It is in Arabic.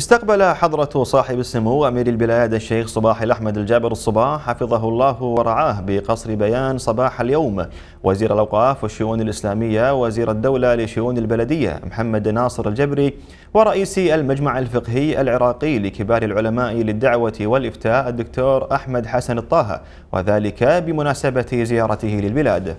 استقبل حضرة صاحب السمو أمير البلاد الشيخ صباح الأحمد الجابر الصباح حفظه الله ورعاه بقصر بيان صباح اليوم وزير الأوقاف والشؤون الإسلامية وزير الدولة لشؤون البلدية محمد ناصر الجبري ورئيس المجمع الفقهي العراقي لكبار العلماء للدعوة والإفتاء الدكتور أحمد حسن الطه وذلك بمناسبة زيارته للبلاد